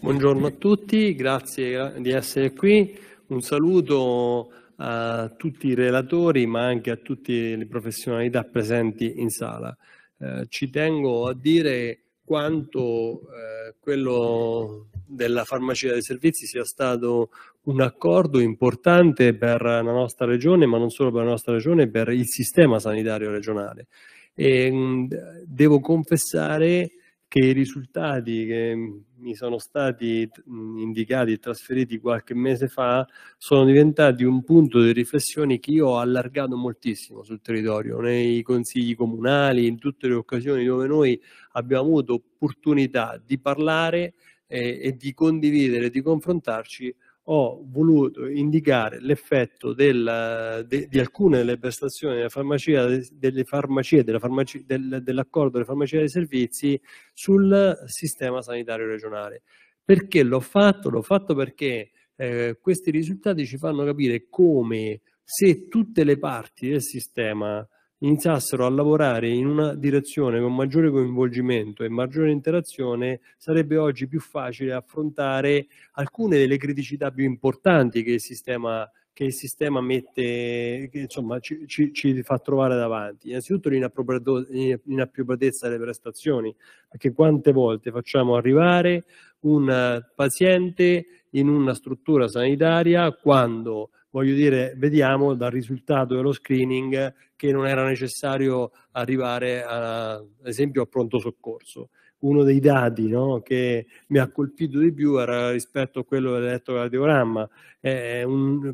Buongiorno a tutti, grazie di essere qui. Un saluto a tutti i relatori ma anche a tutte le professionalità presenti in sala. Eh, ci tengo a dire quanto eh, quello della farmacia dei servizi sia stato un accordo importante per la nostra regione, ma non solo per la nostra regione, per il sistema sanitario regionale. E, mh, devo confessare che i risultati che mi sono stati indicati e trasferiti qualche mese fa sono diventati un punto di riflessione che io ho allargato moltissimo sul territorio, nei consigli comunali, in tutte le occasioni dove noi abbiamo avuto opportunità di parlare e, eh, e di condividere, di confrontarci ho voluto indicare l'effetto del, de, di alcune delle prestazioni della farmacia, delle farmacie, della farmaci, del, dell'accordo delle farmacie dei servizi sul sistema sanitario regionale. Perché l'ho fatto? L'ho fatto perché eh, questi risultati ci fanno capire come se tutte le parti del sistema iniziassero a lavorare in una direzione con maggiore coinvolgimento e maggiore interazione, sarebbe oggi più facile affrontare alcune delle criticità più importanti che il sistema che il sistema mette, insomma, ci, ci, ci, fa trovare davanti. Innanzitutto l'inappropriatezza delle prestazioni, perché quante volte facciamo arrivare un paziente in una struttura sanitaria quando voglio dire, vediamo dal risultato dello screening che non era necessario arrivare a, ad esempio a pronto soccorso. Uno dei dati no, che mi ha colpito di più era rispetto a quello dell'elettrocardiogramma. è un,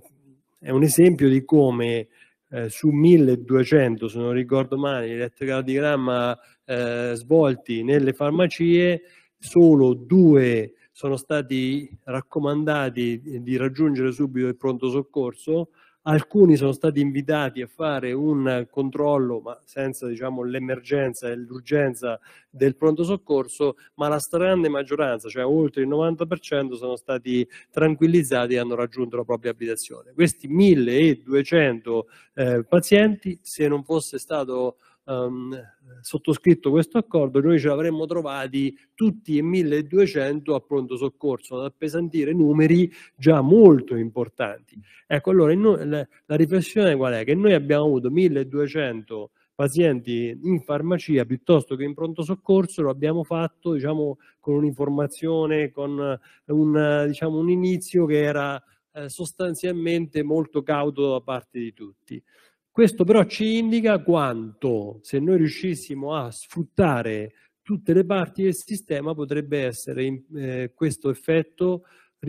è un esempio di come eh, su 1200, se non ricordo male, gli elettrocardiogramma eh, svolti nelle farmacie, solo due sono stati raccomandati di raggiungere subito il pronto soccorso, alcuni sono stati invitati a fare un controllo, ma senza diciamo, l'emergenza e l'urgenza del pronto soccorso, ma la stragrande maggioranza, cioè oltre il 90%, sono stati tranquillizzati e hanno raggiunto la propria abitazione. Questi 1200 eh, pazienti, se non fosse stato um, sottoscritto questo accordo, noi ce l'avremmo trovati tutti e 1200 a pronto soccorso, ad appesantire numeri già molto importanti. Ecco, allora la riflessione qual è? Che noi abbiamo avuto 1200 pazienti in farmacia piuttosto che in pronto soccorso, lo abbiamo fatto diciamo, con un'informazione, con un, diciamo, un inizio che era eh, sostanzialmente molto cauto da parte di tutti. Questo però ci indica quanto, se noi riuscissimo a sfruttare tutte le parti del sistema, potrebbe essere eh, questo effetto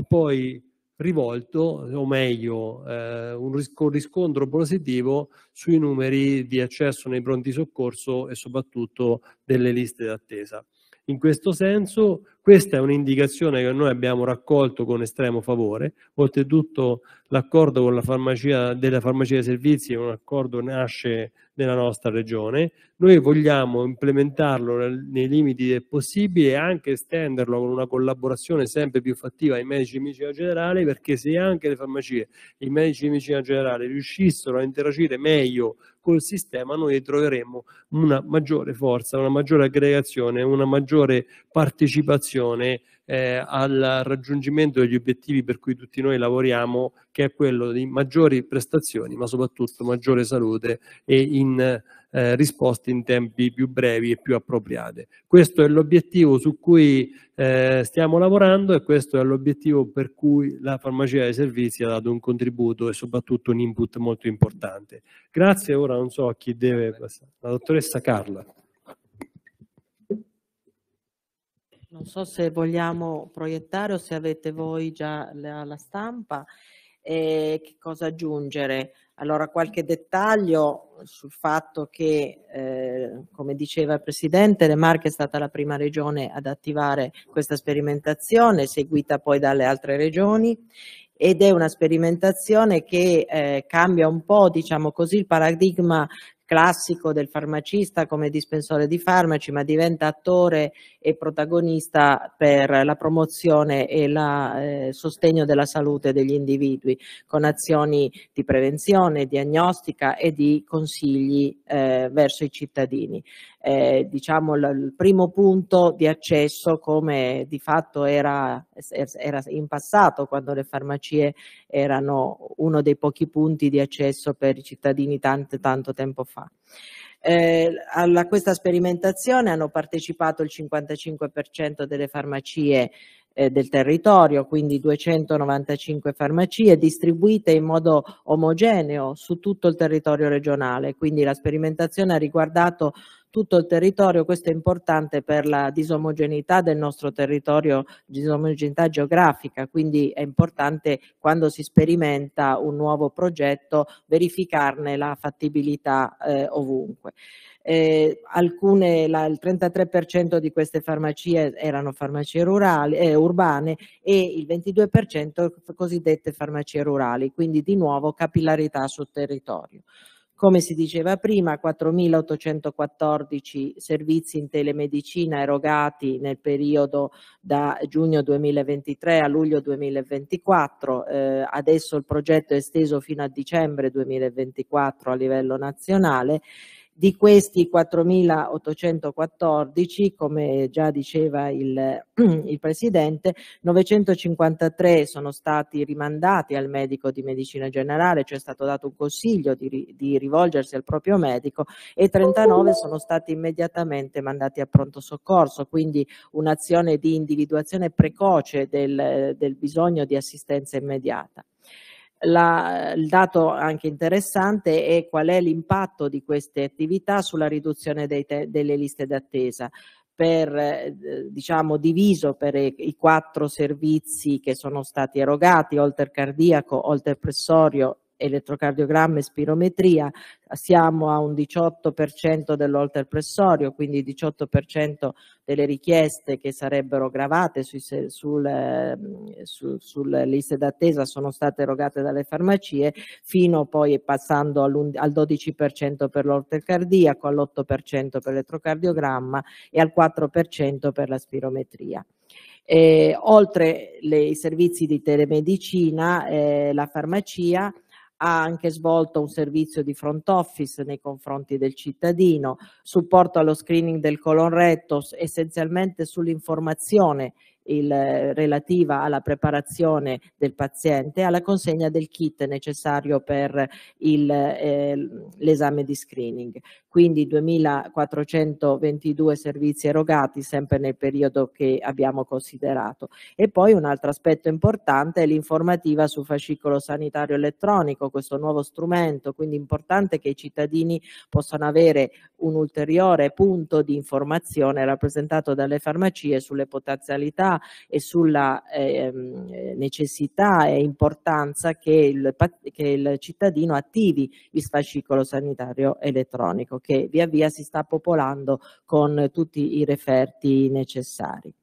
poi rivolto, o meglio, eh, un ris riscontro positivo sui numeri di accesso nei pronti soccorso e soprattutto delle liste d'attesa. In questo senso questa è un'indicazione che noi abbiamo raccolto con estremo favore, oltretutto l'accordo con la farmacia, della farmacia dei servizi è un accordo che nasce nella nostra regione, noi vogliamo implementarlo nei limiti del possibile e anche estenderlo con una collaborazione sempre più fattiva ai medici di medicina generale perché se anche le farmacie, i medici di medicina generale riuscissero a interagire meglio col sistema noi troveremmo una maggiore forza, una maggiore aggregazione, una maggiore partecipazione attenzione eh, al raggiungimento degli obiettivi per cui tutti noi lavoriamo, che è quello di maggiori prestazioni, ma soprattutto maggiore salute e in, eh, risposte in tempi più brevi e più appropriate. Questo è l'obiettivo su cui eh, stiamo lavorando e questo è l'obiettivo per cui la farmacia dei servizi ha dato un contributo e soprattutto un input molto importante. Grazie, ora non so a chi deve passare. La dottoressa Carla. Non so se vogliamo proiettare o se avete voi già la, la stampa e eh, che cosa aggiungere. Allora qualche dettaglio sul fatto che, eh, come diceva il Presidente, le Marche è stata la prima regione ad attivare questa sperimentazione, seguita poi dalle altre regioni ed è una sperimentazione che eh, cambia un po', diciamo così, il paradigma classico del farmacista come dispensore di farmaci, ma diventa attore è protagonista per la promozione e il eh, sostegno della salute degli individui con azioni di prevenzione, diagnostica e di consigli eh, verso i cittadini. Eh, diciamo il primo punto di accesso come di fatto era, era in passato quando le farmacie erano uno dei pochi punti di accesso per i cittadini tanto, tanto tempo fa. Eh, alla, questa sperimentazione hanno partecipato il 55% delle farmacie eh, del territorio, quindi 295 farmacie distribuite in modo omogeneo su tutto il territorio regionale, quindi la sperimentazione ha riguardato tutto il territorio, questo è importante per la disomogeneità del nostro territorio, disomogeneità geografica, quindi è importante quando si sperimenta un nuovo progetto verificarne la fattibilità eh, ovunque eh, alcune, la, il 33% di queste farmacie erano farmacie rurali, eh, urbane e il 22% cosiddette farmacie rurali, quindi di nuovo capillarità sul territorio come si diceva prima, 4.814 servizi in telemedicina erogati nel periodo da giugno 2023 a luglio 2024, eh, adesso il progetto è esteso fino a dicembre 2024 a livello nazionale di questi 4.814, come già diceva il, il Presidente, 953 sono stati rimandati al medico di medicina generale, cioè è stato dato un consiglio di, di rivolgersi al proprio medico e 39 sono stati immediatamente mandati a pronto soccorso, quindi un'azione di individuazione precoce del, del bisogno di assistenza immediata. La, il dato anche interessante è qual è l'impatto di queste attività sulla riduzione te, delle liste d'attesa per, eh, diciamo, diviso per i quattro servizi che sono stati erogati, oltre cardiaco, oltre pressorio elettrocardiogramma e spirometria, siamo a un 18% dell'olterpressorio, quindi 18% delle richieste che sarebbero gravate sui, sul, ehm, su, sulle eh, liste d'attesa sono state erogate dalle farmacie, fino poi passando al 12% per cardiaco, all'8% per l'elettrocardiogramma e al 4% per la spirometria. Eh, oltre le, i servizi di telemedicina, eh, la farmacia, ha anche svolto un servizio di front office nei confronti del cittadino, supporto allo screening del colon retto essenzialmente sull'informazione il, eh, relativa alla preparazione del paziente, alla consegna del kit necessario per il, eh, l'esame di screening. Quindi 2422 servizi erogati sempre nel periodo che abbiamo considerato. E poi un altro aspetto importante è l'informativa sul fascicolo sanitario elettronico, questo nuovo strumento, quindi importante che i cittadini possano avere un ulteriore punto di informazione rappresentato dalle farmacie sulle potenzialità e sulla eh, necessità e importanza che il, che il cittadino attivi il fascicolo sanitario elettronico che via via si sta popolando con tutti i referti necessari.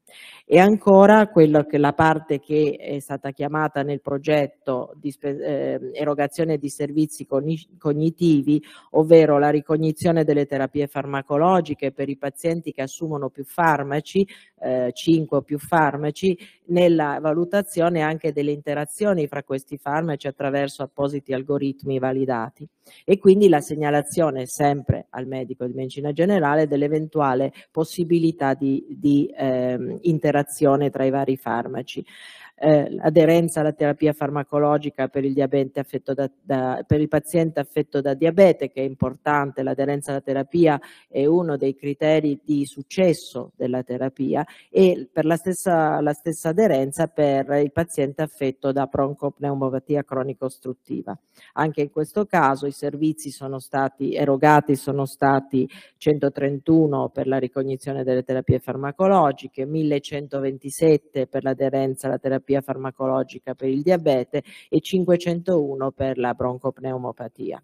E ancora quello che la parte che è stata chiamata nel progetto di eh, erogazione di servizi cognitivi, ovvero la ricognizione delle terapie farmacologiche per i pazienti che assumono più farmaci, eh, 5 o più farmaci nella valutazione anche delle interazioni fra questi farmaci attraverso appositi algoritmi validati e quindi la segnalazione sempre al medico di medicina generale dell'eventuale possibilità di, di ehm, interazione tra i vari farmaci eh, aderenza alla terapia farmacologica per il, da, da, per il, paziente affetto da diabete, che è importante, l'aderenza alla terapia è uno dei criteri di successo della terapia e per la stessa, la stessa aderenza per il paziente affetto da broncopneumopatia cronico-ostruttiva. Anche in questo caso i servizi sono stati erogati, sono stati 131 per la ricognizione delle terapie farmacologiche, 1127 per l'aderenza alla terapia terapia farmacologica per il diabete e 501 per la broncopneumopatia.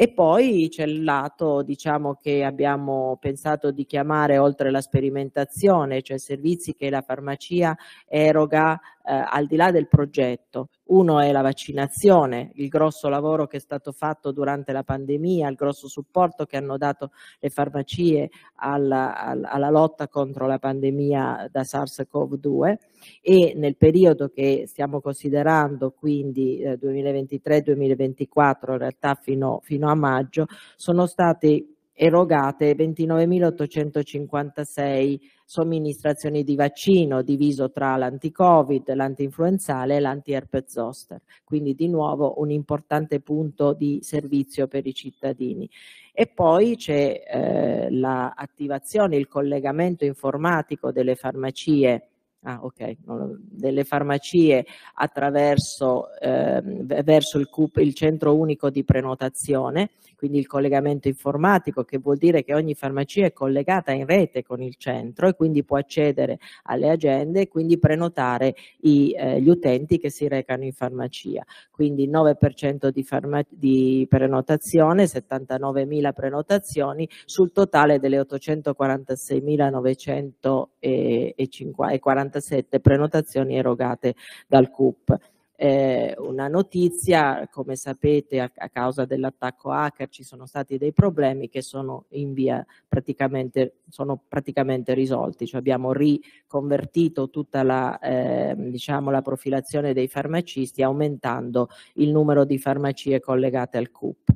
E poi c'è il lato diciamo, che abbiamo pensato di chiamare oltre la sperimentazione, cioè servizi che la farmacia eroga eh, al di là del progetto, uno è la vaccinazione, il grosso lavoro che è stato fatto durante la pandemia, il grosso supporto che hanno dato le farmacie alla, alla lotta contro la pandemia da SARS-CoV-2 e nel periodo che stiamo considerando, quindi 2023-2024, eh, in realtà fino, fino a maggio, sono state erogate 29.856 somministrazioni di vaccino diviso tra l'anti-covid, l'anti-influenzale e l'anti-herpes zoster. Quindi di nuovo un importante punto di servizio per i cittadini. E poi c'è eh, l'attivazione, il collegamento informatico delle farmacie ah, okay, delle farmacie attraverso eh, verso il, CUP, il centro unico di prenotazione, quindi il collegamento informatico che vuol dire che ogni farmacia è collegata in rete con il centro e quindi può accedere alle agende e quindi prenotare i, eh, gli utenti che si recano in farmacia. Quindi 9% di, farma- di prenotazione, 79.000 prenotazioni sul totale delle 846.940 47 prenotazioni erogate dal CUP. Eh, una notizia, come sapete a, a causa dell'attacco hacker ci sono stati dei problemi che sono in via praticamente, sono praticamente risolti, cioè abbiamo riconvertito tutta la, eh, diciamo, la profilazione dei farmacisti aumentando il numero di farmacie collegate al CUP.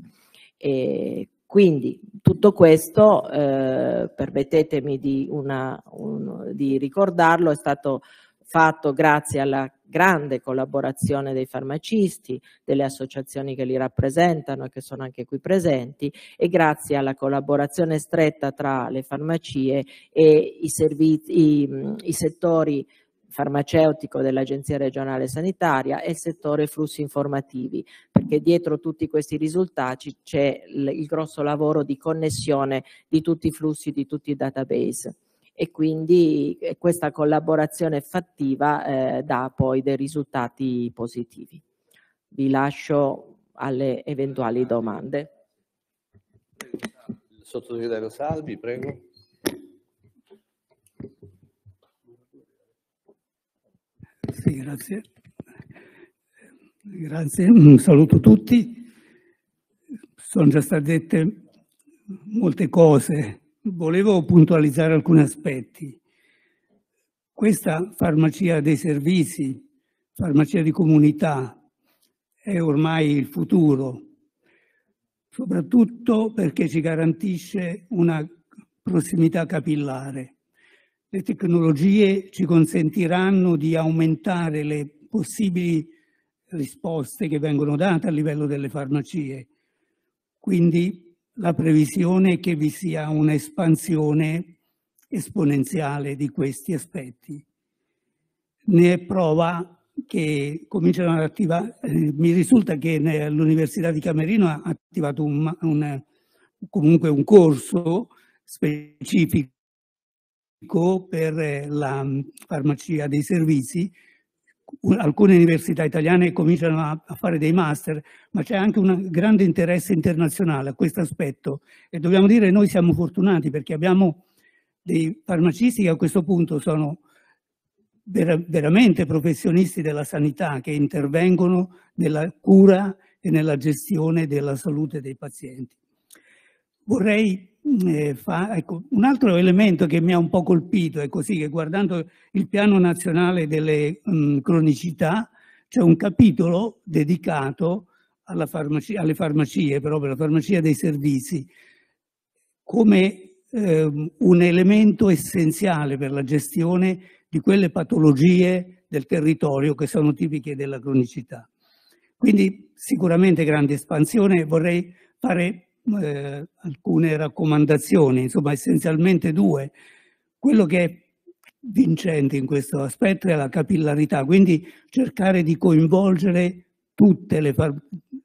E quindi tutto questo, eh, permettetemi di, una, un, di ricordarlo, è stato fatto grazie alla grande collaborazione dei farmacisti, delle associazioni che li rappresentano e che sono anche qui presenti e grazie alla collaborazione stretta tra le farmacie e i, servizi, i, i settori farmaceutico dell'Agenzia regionale sanitaria e il settore flussi informativi, perché dietro tutti questi risultati c'è il grosso lavoro di connessione di tutti i flussi, di tutti i database e quindi eh, questa collaborazione fattiva eh, dà poi dei risultati positivi. Vi lascio alle eventuali domande. Sottosegretario Salvi, prego. Sì, grazie. Grazie, un saluto a tutti. Sono già state dette molte cose. Volevo puntualizzare alcuni aspetti. Questa farmacia dei servizi, farmacia di comunità, è ormai il futuro, soprattutto perché ci garantisce una prossimità capillare le tecnologie ci consentiranno di aumentare le possibili risposte che vengono date a livello delle farmacie. Quindi la previsione è che vi sia un'espansione esponenziale di questi aspetti. Ne è prova che cominciano ad attivare, mi risulta che l'Università di Camerino ha attivato un, un, comunque un corso specifico per eh, la mm, farmacia dei servizi. Alcune università italiane cominciano a fare dei master, ma c'è anche un grande interesse internazionale a questo aspetto e dobbiamo dire noi siamo fortunati perché abbiamo dei farmacisti che a questo punto sono ver veramente professionisti della sanità che intervengono nella cura e nella gestione della salute dei pazienti vorrei mm, eh, fa, ecco, un altro elemento che mi ha un po' colpito è così che guardando il piano nazionale delle mh, mm, cronicità c'è un capitolo dedicato farmacia, alle farmacie, proprio la farmacia dei servizi, come eh, un elemento essenziale per la gestione di quelle patologie del territorio che sono tipiche della cronicità. Quindi sicuramente grande espansione, vorrei fare eh, alcune raccomandazioni, insomma essenzialmente due. Quello che è vincente in questo aspetto è la capillarità, quindi cercare di coinvolgere tutte le,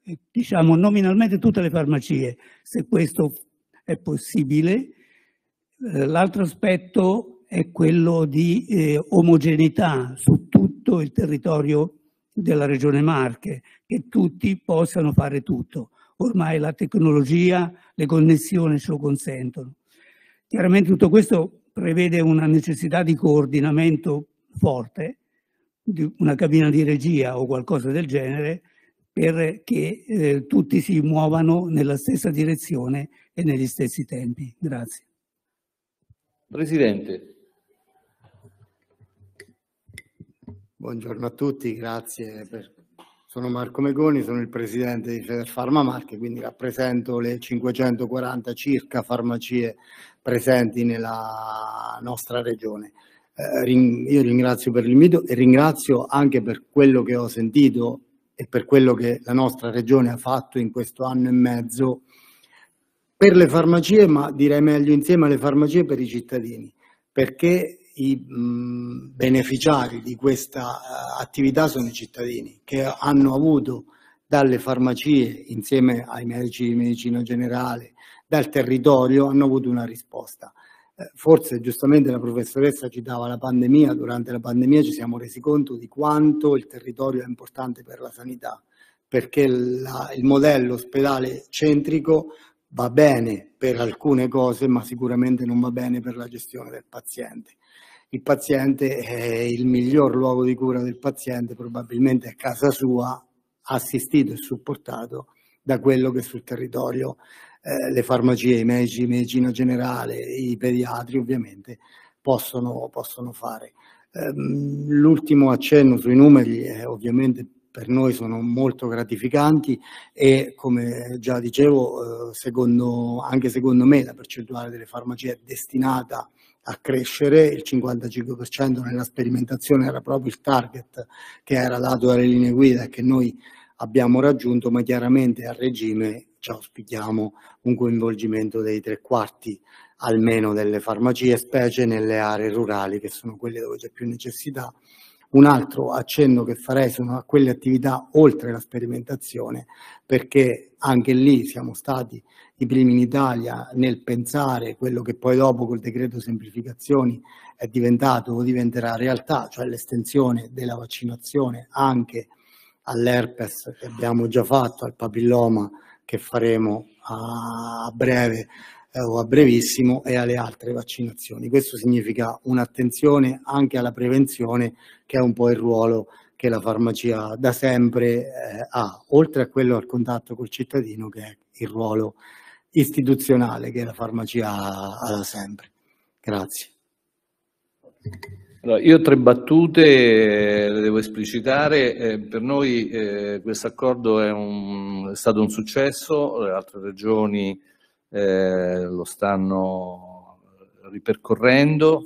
eh, diciamo nominalmente tutte le farmacie, se questo è possibile. Eh, l'altro aspetto è quello di eh, omogeneità su tutto il territorio della regione Marche, che tutti possano fare tutto ormai la tecnologia, le connessioni ce lo consentono. Chiaramente tutto questo prevede una necessità di coordinamento forte, di una cabina di regia o qualcosa del genere, perché eh, tutti si muovano nella stessa direzione e negli stessi tempi. Grazie. Presidente. Buongiorno a tutti, grazie per sono Marco Megoni, sono il presidente di Federfarma Marche, quindi rappresento le 540 circa farmacie presenti nella nostra regione. Eh, io ringrazio per l'invito e ringrazio anche per quello che ho sentito e per quello che la nostra regione ha fatto in questo anno e mezzo per le farmacie, ma direi meglio insieme alle farmacie per i cittadini, perché i mh, beneficiari di questa uh, attività sono i cittadini che hanno avuto dalle farmacie insieme ai medici di medicina generale, dal territorio, hanno avuto una risposta. Eh, forse giustamente la professoressa citava la pandemia, durante la pandemia ci siamo resi conto di quanto il territorio è importante per la sanità, perché la, il modello ospedale centrico va bene per alcune cose, ma sicuramente non va bene per la gestione del paziente. Il paziente è il miglior luogo di cura del paziente, probabilmente a casa sua, assistito e supportato da quello che sul territorio eh, le farmacie, i medici, medicina generale, i pediatri ovviamente possono, possono fare. Ehm, l'ultimo accenno sui numeri è ovviamente per noi sono molto gratificanti e come già dicevo, eh, secondo, anche secondo me la percentuale delle farmacie è destinata a crescere, il 55% nella sperimentazione era proprio il target che era dato dalle linee guida e che noi abbiamo raggiunto, ma chiaramente a regime ci auspichiamo un coinvolgimento dei tre quarti almeno delle farmacie, specie nelle aree rurali che sono quelle dove c'è più necessità un altro accenno che farei sono a quelle attività oltre la sperimentazione, perché anche lì siamo stati i primi in Italia nel pensare quello che poi dopo col decreto semplificazioni è diventato o diventerà realtà, cioè l'estensione della vaccinazione anche all'herpes che abbiamo già fatto, al papilloma che faremo a breve eh, o a brevissimo e alle altre vaccinazioni. Questo significa un'attenzione anche alla prevenzione che è un po' il ruolo che la farmacia da sempre eh, ha, oltre a quello al contatto col cittadino che è il ruolo istituzionale che la farmacia ha, da sempre. Grazie. Allora, io ho tre battute eh, le devo esplicitare. Eh, per noi eh, questo accordo è, è, stato un successo, le altre regioni eh, lo stanno ripercorrendo.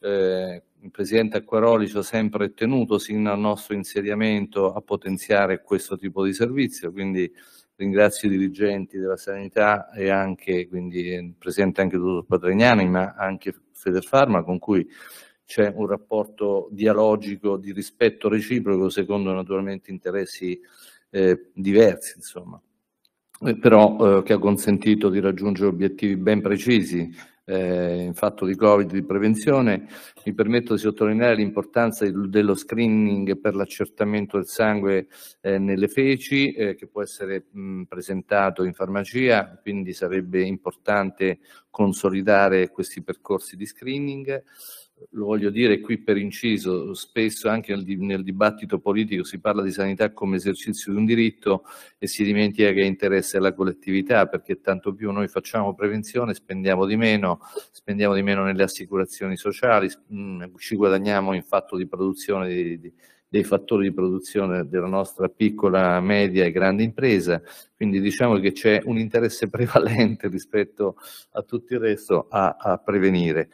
Eh, il Presidente Acquaroli ci ha sempre tenuto, sin dal nostro insediamento, a potenziare questo tipo di servizio, quindi ringrazio i dirigenti della sanità e anche, quindi Presidente anche il dottor Padregnani, ma anche Federfarma, con cui c'è un rapporto dialogico di rispetto reciproco secondo naturalmente interessi eh, diversi. Insomma. Eh, però eh, che ha consentito di raggiungere obiettivi ben precisi eh, in fatto di Covid di prevenzione. Mi permetto di sottolineare l'importanza dello screening per l'accertamento del sangue eh, nelle feci, eh, che può essere mh, presentato in farmacia, quindi sarebbe importante consolidare questi percorsi di screening lo voglio dire qui per inciso, spesso anche nel, dibattito politico si parla di sanità come esercizio di un diritto e si dimentica che interessa la collettività, perché tanto più noi facciamo prevenzione, spendiamo di meno, spendiamo di meno nelle assicurazioni sociali, mm, ci guadagniamo in fatto di produzione di, di dei fattori di produzione della nostra piccola, media e grande impresa, quindi diciamo che c'è un interesse prevalente rispetto a tutto il resto a, a prevenire.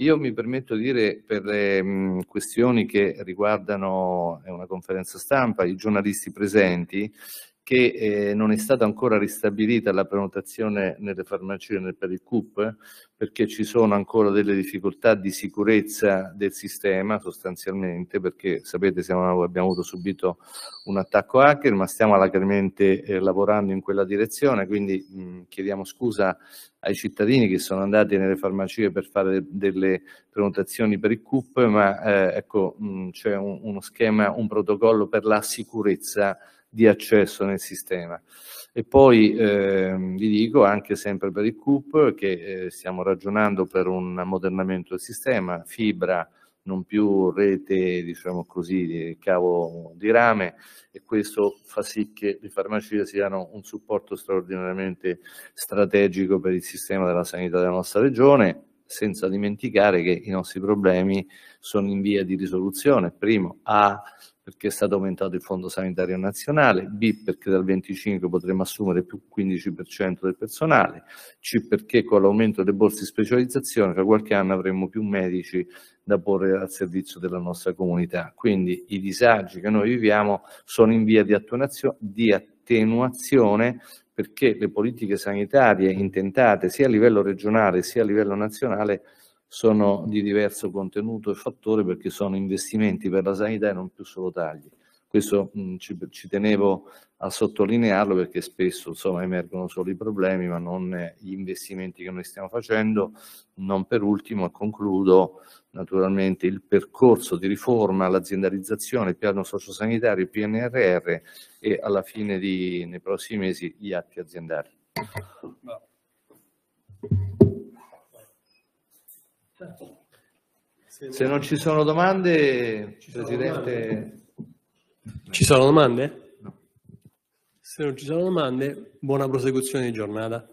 Io mi permetto di dire per le ehm, mh, questioni che riguardano, è una conferenza stampa, i giornalisti presenti, che eh, non è stata ancora ristabilita la prenotazione nelle farmacie per il CUP perché ci sono ancora delle difficoltà di sicurezza del sistema sostanzialmente perché sapete siamo, abbiamo avuto subito un attacco hacker ma stiamo alacremente eh, lavorando in quella direzione quindi mh, mm, chiediamo scusa ai cittadini che sono andati nelle farmacie per fare delle prenotazioni per il CUP ma eh, ecco mm, c'è un, uno schema, un protocollo per la sicurezza di accesso nel sistema. E poi ehm, vi dico anche sempre per il CUP che eh, stiamo ragionando per un ammodernamento del sistema, fibra, non più rete, diciamo così, di cavo di rame e questo fa sì che le farmacie siano un supporto straordinariamente strategico per il sistema della sanità della nostra regione, senza dimenticare che i nostri problemi sono in via di risoluzione. Primo, A, perché è stato aumentato il Fondo Sanitario Nazionale, B perché dal 25 potremo assumere più 15% del personale, C perché con l'aumento delle borse di specializzazione tra qualche anno avremo più medici da porre al servizio della nostra comunità. Quindi i disagi che noi viviamo sono in via di, di attenuazione perché le politiche sanitarie intentate sia a livello regionale sia a livello nazionale sono di diverso contenuto e fattore perché sono investimenti per la sanità e non più solo tagli. Questo mh, ci, ci, tenevo a sottolinearlo perché spesso insomma, emergono solo i problemi ma non gli investimenti che noi stiamo facendo. Non per ultimo, e concludo, naturalmente il percorso di riforma, l'aziendalizzazione, il piano sociosanitario, il PNRR e alla fine di, nei prossimi mesi gli atti aziendali. No. Se non ci sono domande, ci sono Presidente... Domande. Ci sono domande? No. Se non ci sono domande, buona prosecuzione di giornata.